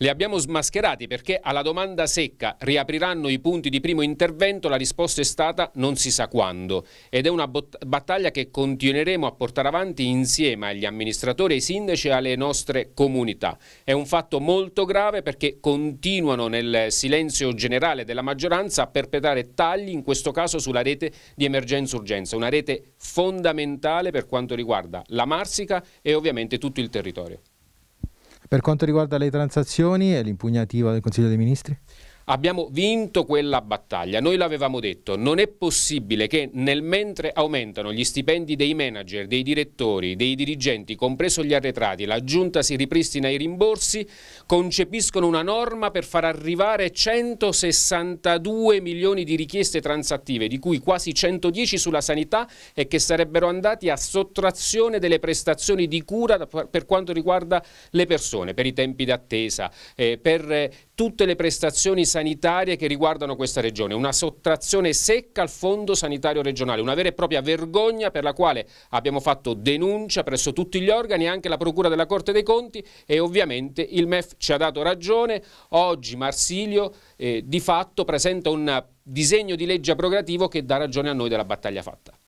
Le abbiamo smascherati perché alla domanda secca riapriranno i punti di primo intervento, la risposta è stata non si sa quando ed è una battaglia che continueremo a portare avanti insieme agli amministratori, ai sindaci e alle nostre comunità. È un fatto molto grave perché continuano nel silenzio generale della maggioranza a perpetrare tagli, in questo caso sulla rete di emergenza-urgenza, una rete fondamentale per quanto riguarda la Marsica e ovviamente tutto il territorio. Per quanto riguarda le transazioni e l'impugnativa del Consiglio dei Ministri? Abbiamo vinto quella battaglia, noi l'avevamo detto, non è possibile che nel mentre aumentano gli stipendi dei manager, dei direttori, dei dirigenti, compreso gli arretrati, la giunta si ripristina i rimborsi, concepiscono una norma per far arrivare 162 milioni di richieste transattive, di cui quasi 110 sulla sanità e che sarebbero andati a sottrazione delle prestazioni di cura per quanto riguarda le persone, per i tempi d'attesa, eh, per eh, tutte le prestazioni sanitarie sanitarie che riguardano questa regione, una sottrazione secca al fondo sanitario regionale, una vera e propria vergogna per la quale abbiamo fatto denuncia presso tutti gli organi, anche la Procura della Corte dei Conti e ovviamente il MEF ci ha dato ragione, oggi Marsilio eh, di fatto presenta un disegno di legge abrogativo che dà ragione a noi della battaglia fatta.